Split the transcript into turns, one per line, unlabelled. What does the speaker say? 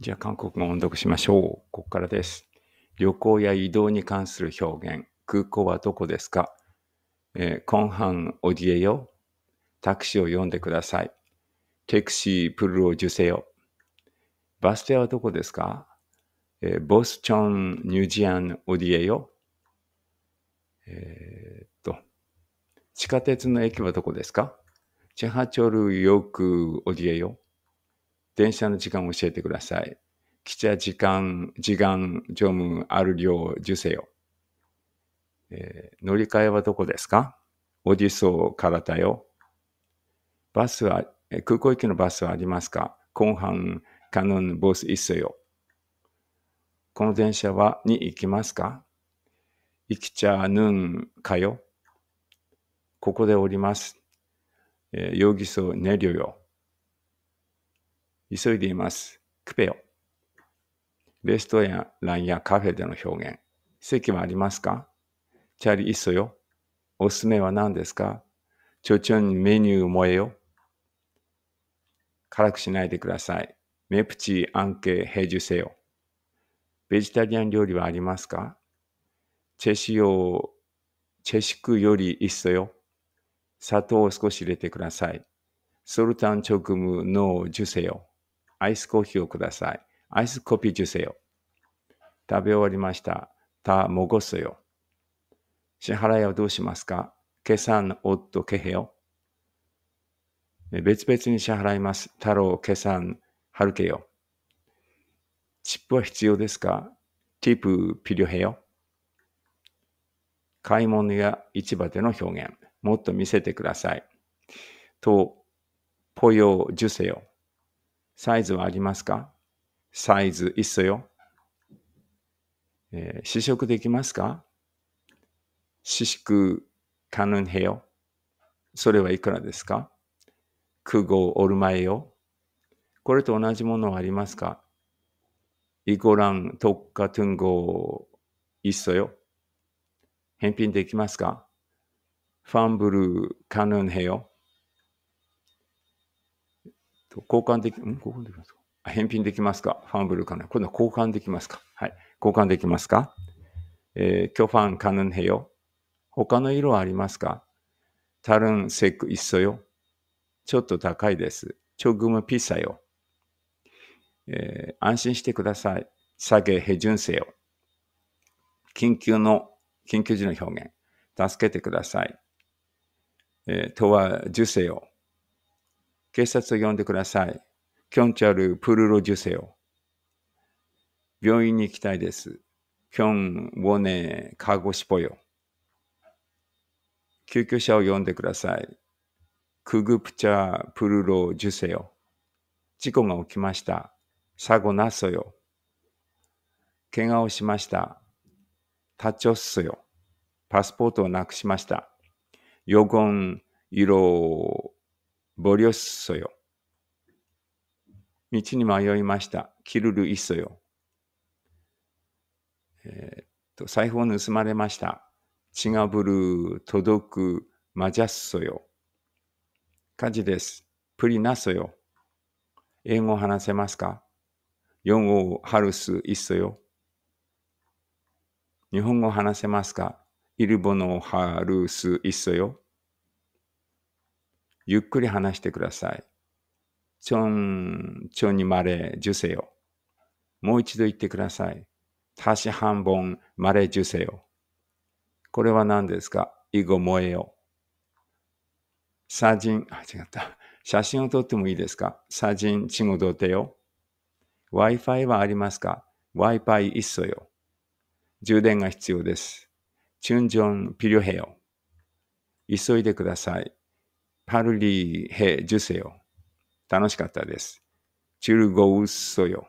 じゃあ、韓国語を音読しましょう。ここからです。旅行や移動に関する表現。空港はどこですか、えー、ン、オおじえよ。タクシーを呼んでください。テクシープルを受セよ。バス停はどこですか、えー、ボスチョンニュージアンおじえよ。えー、っと、地下鉄の駅はどこですかチェハチョルヨークおじえよ。電車の時間を教えてください。汽車時間、時間、乗務、ある量、受せよ。えー、乗り換えはどこですかオディソーからだよ。バスは、空港行きのバスはありますか後半、カノン、ボス、いっせよ。この電車は、に行きますか行きちゃぬんかよ。ここで降ります。えー、容疑者、ねりょよ。急いでいます。クペよ。レストランやカフェでの表現。席はありますかチャリイソよ。おすすめは何ですかちょちょにメニュー燃えよ。辛くしないでください。メプチアンケヘジュセよ。ベジタリアン料理はありますかチェシオ、チェシクよりイッソよ。砂糖を少し入れてください。ソルタンチョクムのジュセよ。アイスコーヒーをください。アイスコピー受精よ。食べ終わりました。たもごすよ。支払いはどうしますか計算おっとけへよ。別々に支払います。太郎、計算、はるけよ。チップは必要ですかティップ、ピリョヘよ。買い物や市場での表現。もっと見せてください。と、ポヨ、ジュセよ。サイズはありますかサイズいっそよ。えー、試食できますか試食可能へよ。それはいくらですか空号おるまえよ。これと同じものはありますかイコラン特化トゥンゴいっそよ。返品できますかファンブルカヌンヘよ。交換でき、ん交換できますか返品できますかファンブルカナ。今度は交換できますかはい。交換できますかえー、巨ファンカヌンヘヨ。他の色はありますかタルンセクイッソよ。ちょっと高いです。チョグムピサよ。えー、安心してください。下げへ順せよ。緊急の、緊急時の表現。助けてください。えー、とは、受せよ。警察を呼んでください。キョンチャル・プルロ・ジュセオ。病院に行きたいです。キョン・ウォネ・カゴシポヨ。救急車を呼んでください。クグプチャ・プルロ・ジュセオ。事故が起きました。サゴナソヨ。怪我をしました。タチョッソヨ。パスポートをなくしました。ヨゴン・イローボリョッソよ。道に迷いました。キルルイッソよ。えー、っと、財布を盗まれました。血がぶる、届く、マジャッソよ。火事です。プリナソよ。英語を話せますか四号ハルスイッソよ。日本語を話せますかイルボノハルスイッソよ。ゆっくり話してください。ちょん、ちょにまれ、じゅせよ。もう一度言ってください。たし半本、まれ、じゅせよ。これは何ですかいご燃えよ。写真、あ、違った。写真を撮ってもいいですか写真、ちごどてよ。Wi-Fi はありますか ?Wi-Fi いっそよ。充電が必要です。チュンジョン、ピリョヘよ。急いでください。ハルリーヘジュセヨ。楽しかったです。チュルゴウッソヨ。